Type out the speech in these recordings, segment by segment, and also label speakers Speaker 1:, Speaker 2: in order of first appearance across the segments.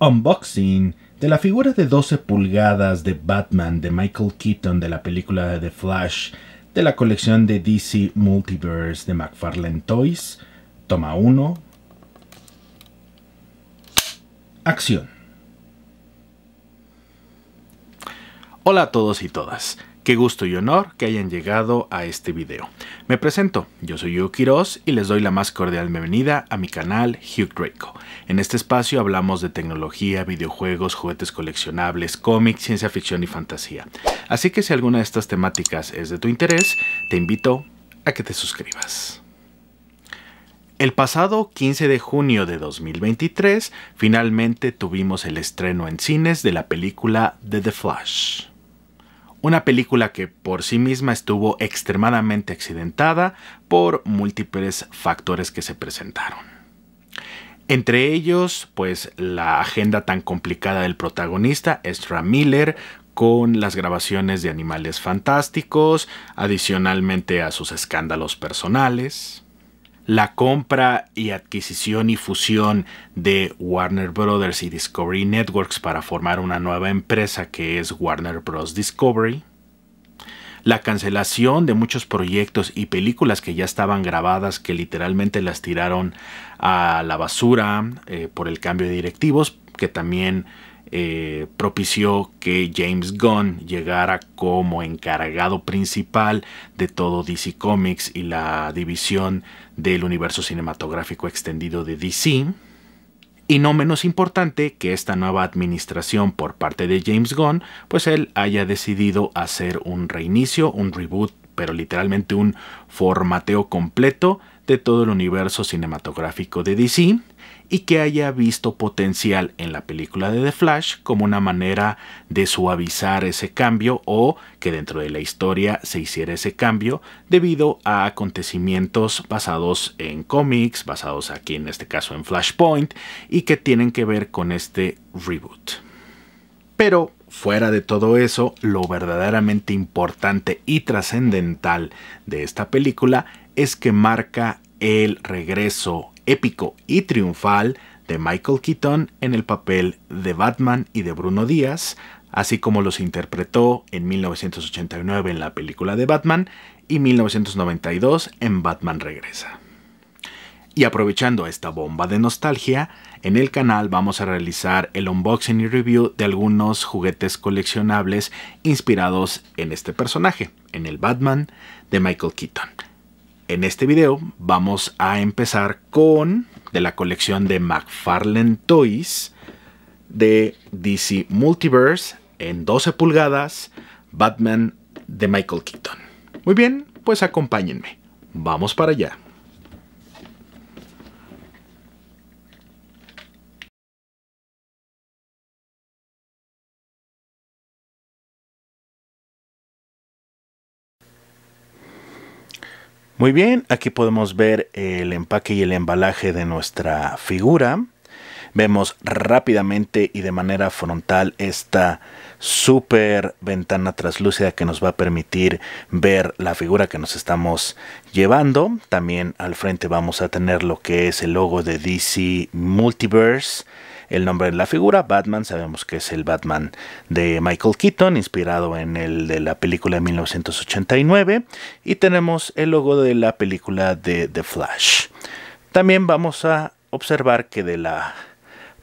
Speaker 1: unboxing de la figura de 12 pulgadas de Batman de Michael Keaton de la película de The Flash de la colección de DC Multiverse de McFarlane Toys, toma 1. Acción. Hola a todos y todas. Qué gusto y honor que hayan llegado a este video. Me presento, yo soy Yuki Ross y les doy la más cordial bienvenida a mi canal Hugh Draco. En este espacio hablamos de tecnología, videojuegos, juguetes coleccionables, cómics, ciencia ficción y fantasía. Así que si alguna de estas temáticas es de tu interés, te invito a que te suscribas. El pasado 15 de junio de 2023, finalmente tuvimos el estreno en cines de la película de The Flash. Una película que por sí misma estuvo extremadamente accidentada por múltiples factores que se presentaron. Entre ellos, pues la agenda tan complicada del protagonista, Ezra Miller, con las grabaciones de Animales Fantásticos, adicionalmente a sus escándalos personales la compra y adquisición y fusión de Warner Brothers y Discovery Networks para formar una nueva empresa que es Warner Bros. Discovery, la cancelación de muchos proyectos y películas que ya estaban grabadas, que literalmente las tiraron a la basura eh, por el cambio de directivos, que también eh, propició que James Gunn llegara como encargado principal de todo DC Comics y la división del universo cinematográfico extendido de DC. Y no menos importante que esta nueva administración por parte de James Gunn, pues él haya decidido hacer un reinicio, un reboot, pero literalmente un formateo completo de todo el universo cinematográfico de DC y que haya visto potencial en la película de The Flash como una manera de suavizar ese cambio o que dentro de la historia se hiciera ese cambio debido a acontecimientos basados en cómics, basados aquí en este caso en Flashpoint y que tienen que ver con este reboot. Pero fuera de todo eso, lo verdaderamente importante y trascendental de esta película es que marca el regreso épico y triunfal de Michael Keaton en el papel de Batman y de Bruno Díaz, así como los interpretó en 1989 en la película de Batman y 1992 en Batman Regresa. Y aprovechando esta bomba de nostalgia, en el canal vamos a realizar el unboxing y review de algunos juguetes coleccionables inspirados en este personaje, en el Batman de Michael Keaton. En este video vamos a empezar con de la colección de McFarlane Toys de DC Multiverse en 12 pulgadas Batman de Michael Keaton. Muy bien, pues acompáñenme. Vamos para allá. Muy bien, aquí podemos ver el empaque y el embalaje de nuestra figura. Vemos rápidamente y de manera frontal esta super ventana translúcida que nos va a permitir ver la figura que nos estamos llevando. También al frente vamos a tener lo que es el logo de DC Multiverse el nombre de la figura. Batman, sabemos que es el Batman de Michael Keaton, inspirado en el de la película de 1989. Y tenemos el logo de la película de The Flash. También vamos a observar que de la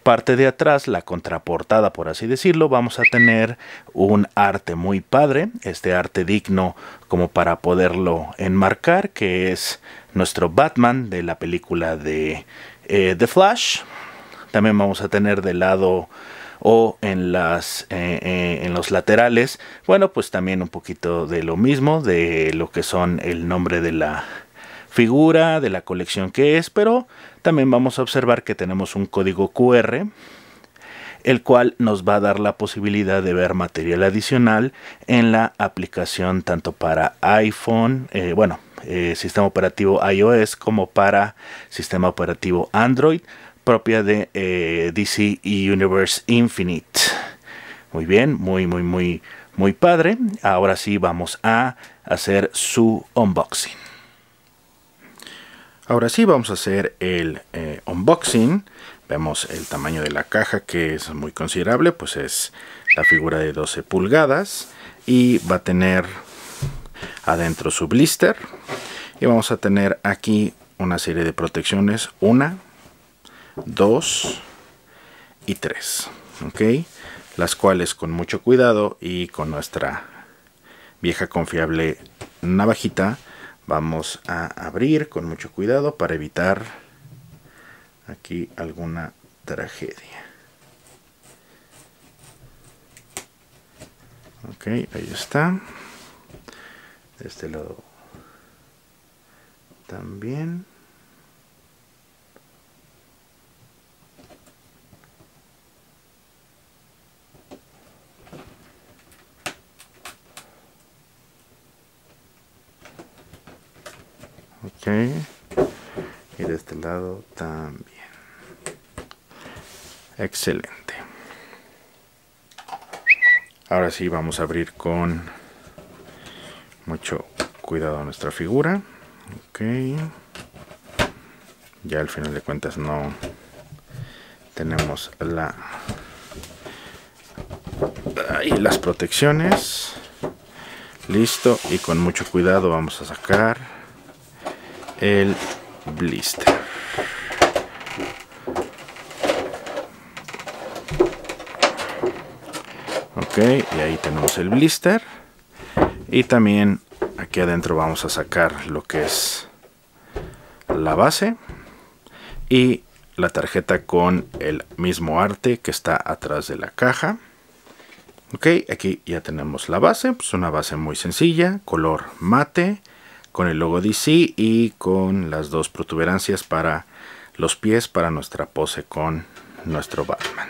Speaker 1: parte de atrás, la contraportada por así decirlo, vamos a tener un arte muy padre, este arte digno como para poderlo enmarcar, que es nuestro Batman de la película de eh, The Flash. También vamos a tener de lado o en las eh, eh, en los laterales bueno pues también un poquito de lo mismo de lo que son el nombre de la figura de la colección que es pero también vamos a observar que tenemos un código QR el cual nos va a dar la posibilidad de ver material adicional en la aplicación tanto para iPhone, eh, bueno, sistema operativo iOS como para sistema operativo Android propia de eh, DC Universe Infinite. Muy bien, muy, muy, muy, muy padre. Ahora sí vamos a hacer su unboxing. Ahora sí vamos a hacer el eh, unboxing. Vemos el tamaño de la caja que es muy considerable, pues es la figura de 12 pulgadas y va a tener adentro su blister y vamos a tener aquí una serie de protecciones, una, 2 y 3. ¿Ok? Las cuales con mucho cuidado y con nuestra vieja confiable navajita vamos a abrir con mucho cuidado para evitar aquí alguna tragedia. Ok, ahí está. De este lado también. y de este lado también excelente ahora sí vamos a abrir con mucho cuidado nuestra figura ok ya al final de cuentas no tenemos la y las protecciones listo y con mucho cuidado vamos a sacar el blister. Ok, y ahí tenemos el blister. Y también aquí adentro vamos a sacar lo que es la base y la tarjeta con el mismo arte que está atrás de la caja. Ok, aquí ya tenemos la base, pues una base muy sencilla, color mate con el logo DC y con las dos protuberancias para los pies para nuestra pose con nuestro Batman.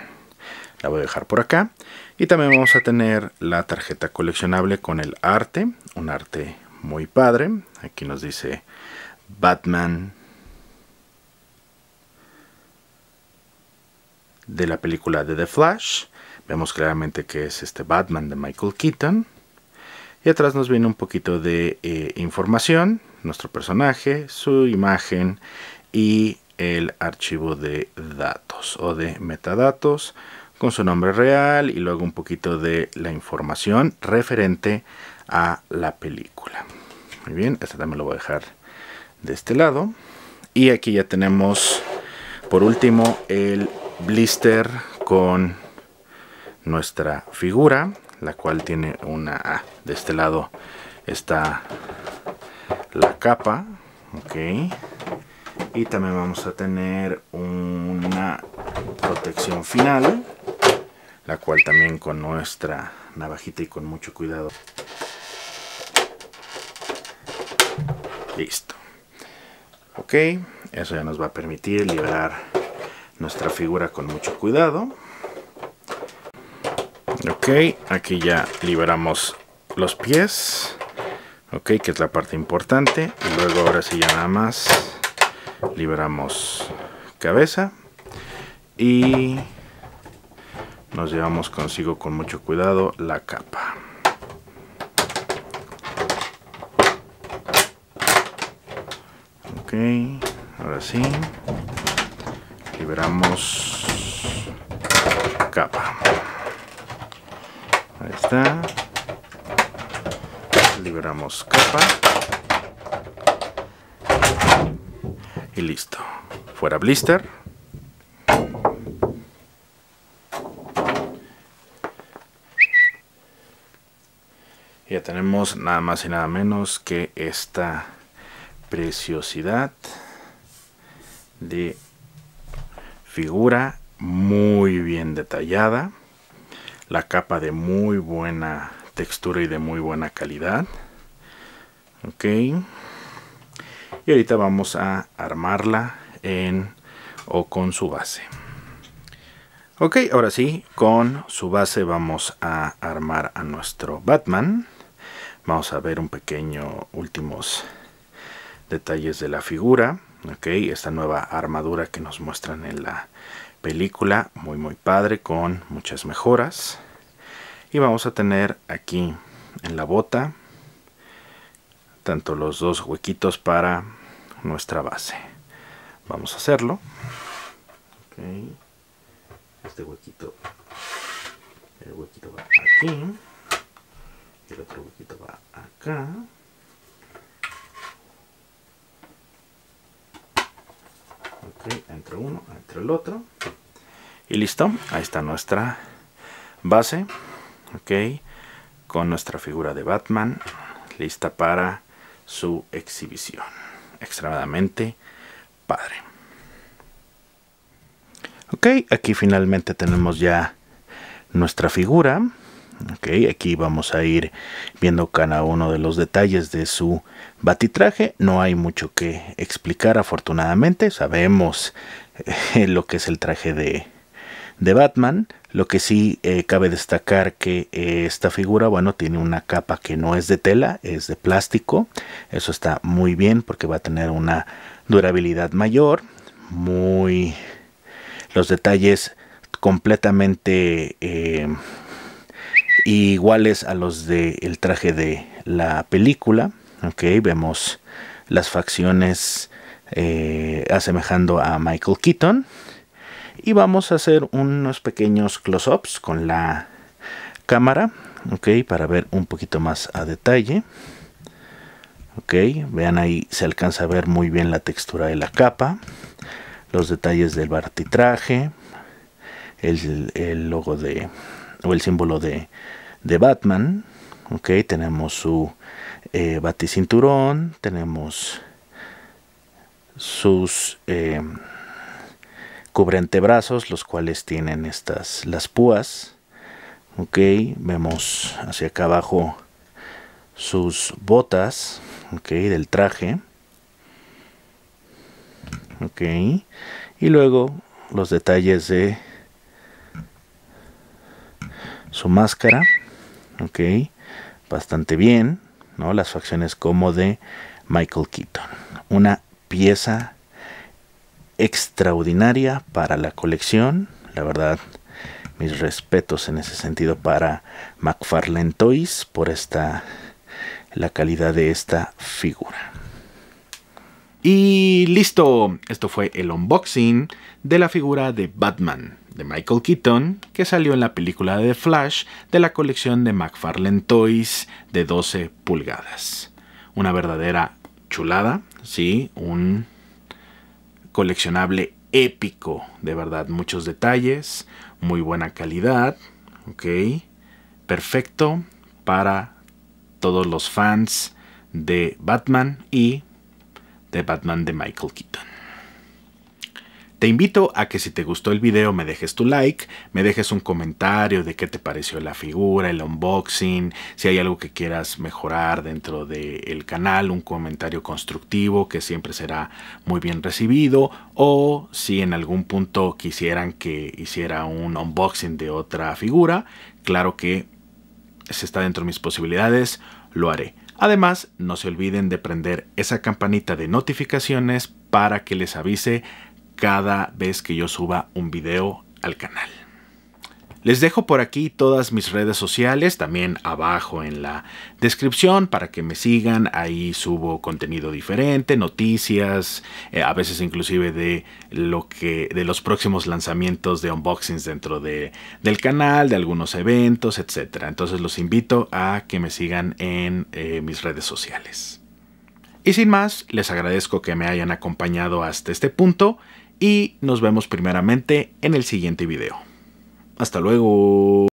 Speaker 1: La voy a dejar por acá. Y también vamos a tener la tarjeta coleccionable con el arte, un arte muy padre. Aquí nos dice Batman de la película de The Flash. Vemos claramente que es este Batman de Michael Keaton. Y atrás nos viene un poquito de eh, información, nuestro personaje, su imagen y el archivo de datos o de metadatos con su nombre real y luego un poquito de la información referente a la película. Muy bien, este también lo voy a dejar de este lado. Y aquí ya tenemos por último el blister con nuestra figura la cual tiene una De este lado está la capa, ok. Y también vamos a tener una protección final, la cual también con nuestra navajita y con mucho cuidado. Listo. Ok, eso ya nos va a permitir liberar nuestra figura con mucho cuidado. Ok, aquí ya liberamos los pies. Ok, que es la parte importante. Y luego ahora sí ya nada más liberamos cabeza. Y nos llevamos consigo con mucho cuidado la capa. Ok, ahora sí. Liberamos capa. Ahí está. Liberamos capa. Y listo. Fuera blister. Ya tenemos nada más y nada menos que esta preciosidad de figura muy bien detallada la capa de muy buena textura y de muy buena calidad ok y ahorita vamos a armarla en o con su base ok ahora sí con su base vamos a armar a nuestro batman vamos a ver un pequeño últimos detalles de la figura ok esta nueva armadura que nos muestran en la película muy muy padre con muchas mejoras. Y vamos a tener aquí en la bota tanto los dos huequitos para nuestra base. Vamos a hacerlo. Este huequito, el huequito va aquí, el otro huequito va acá. entre uno, entre el otro. Y listo, ahí está nuestra base, ok, con nuestra figura de Batman lista para su exhibición. Extremadamente padre. Ok, aquí finalmente tenemos ya nuestra figura aquí vamos a ir viendo cada uno de los detalles de su batitraje. No hay mucho que explicar, afortunadamente. Sabemos eh, lo que es el traje de, Batman. Lo que sí eh, cabe destacar que eh, esta figura, bueno, tiene una capa que no es de tela, es de plástico. Eso está muy bien porque va a tener una durabilidad mayor. Muy... Los detalles completamente iguales a los del el traje de la película. Ok, vemos las facciones eh, asemejando a Michael Keaton. Y vamos a hacer unos pequeños close-ups con la cámara. Ok, para ver un poquito más a detalle. Ok, vean ahí se alcanza a ver muy bien la textura de la capa. Los detalles del bartitraje. el logo de o el símbolo de, Batman. Ok, tenemos su eh, baticinturón, tenemos sus eh, los cuales tienen estas las púas. Ok, vemos hacia acá abajo sus botas, ok, del traje. Ok, y luego los detalles de su máscara, ok, bastante bien, ¿no? Las facciones como de Michael Keaton. Una pieza extraordinaria para la colección, la verdad, mis respetos en ese sentido para McFarlane Toys por esta la calidad de esta figura. Y listo, esto fue el unboxing de la figura de Batman de Michael Keaton, que salió en la película de Flash de la colección de McFarlane Toys de 12 pulgadas. Una verdadera chulada, sí, un coleccionable épico, de verdad, muchos detalles, muy buena calidad, ok, perfecto para todos los fans de Batman y de Batman de Michael Keaton. Te invito a que si te gustó el video me dejes tu like, me dejes un comentario de qué te pareció la figura, el unboxing, si hay algo que quieras mejorar dentro del canal, un comentario constructivo que siempre será muy bien recibido o si en algún punto quisieran que hiciera un unboxing de otra figura, claro que si está dentro de mis posibilidades, lo haré. Además, no se olviden de prender esa campanita de notificaciones para que les avise cada vez que yo suba un video al canal. Les dejo por aquí todas mis redes sociales, también abajo en la descripción para que me sigan. Ahí subo contenido diferente, noticias, eh, a veces inclusive de lo que de los próximos lanzamientos de unboxings dentro de, del canal, de algunos eventos, etc. Entonces los invito a que me sigan en eh, mis redes sociales. Y sin más, les agradezco que me hayan acompañado hasta este punto y nos vemos primeramente en el siguiente video. Hasta luego.